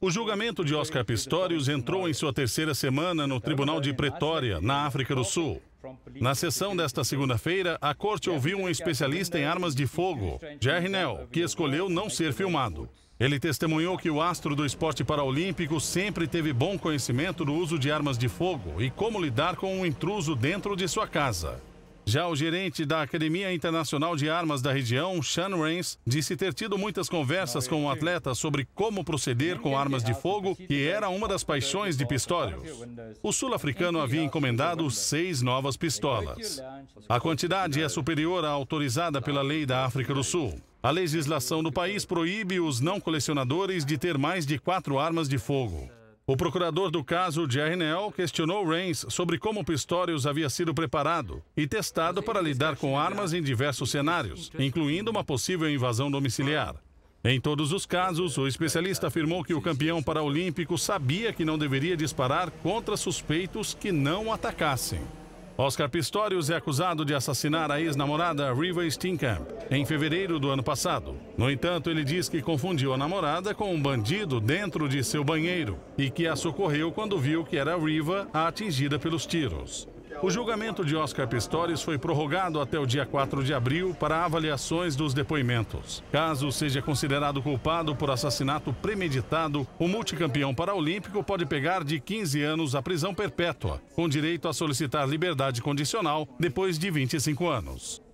O julgamento de Oscar Pistorius entrou em sua terceira semana no Tribunal de Pretória, na África do Sul. Na sessão desta segunda-feira, a corte ouviu um especialista em armas de fogo, Jerry Nell, que escolheu não ser filmado. Ele testemunhou que o astro do esporte paralímpico sempre teve bom conhecimento do uso de armas de fogo e como lidar com um intruso dentro de sua casa. Já o gerente da Academia Internacional de Armas da região, Sean Rains, disse ter tido muitas conversas com o um atleta sobre como proceder com armas de fogo, que era uma das paixões de Pistorius. O sul-africano havia encomendado seis novas pistolas. A quantidade é superior à autorizada pela lei da África do Sul. A legislação do país proíbe os não colecionadores de ter mais de quatro armas de fogo. O procurador do caso, Jerry Nell, questionou Reigns sobre como Pistorius havia sido preparado e testado para lidar com armas em diversos cenários, incluindo uma possível invasão domiciliar. Em todos os casos, o especialista afirmou que o campeão paraolímpico sabia que não deveria disparar contra suspeitos que não atacassem. Oscar Pistorius é acusado de assassinar a ex-namorada Riva Steenkamp em fevereiro do ano passado. No entanto, ele diz que confundiu a namorada com um bandido dentro de seu banheiro e que a socorreu quando viu que era Riva a atingida pelos tiros. O julgamento de Oscar Pistorius foi prorrogado até o dia 4 de abril para avaliações dos depoimentos. Caso seja considerado culpado por assassinato premeditado, o multicampeão paralímpico pode pegar de 15 anos a prisão perpétua, com direito a solicitar liberdade condicional depois de 25 anos.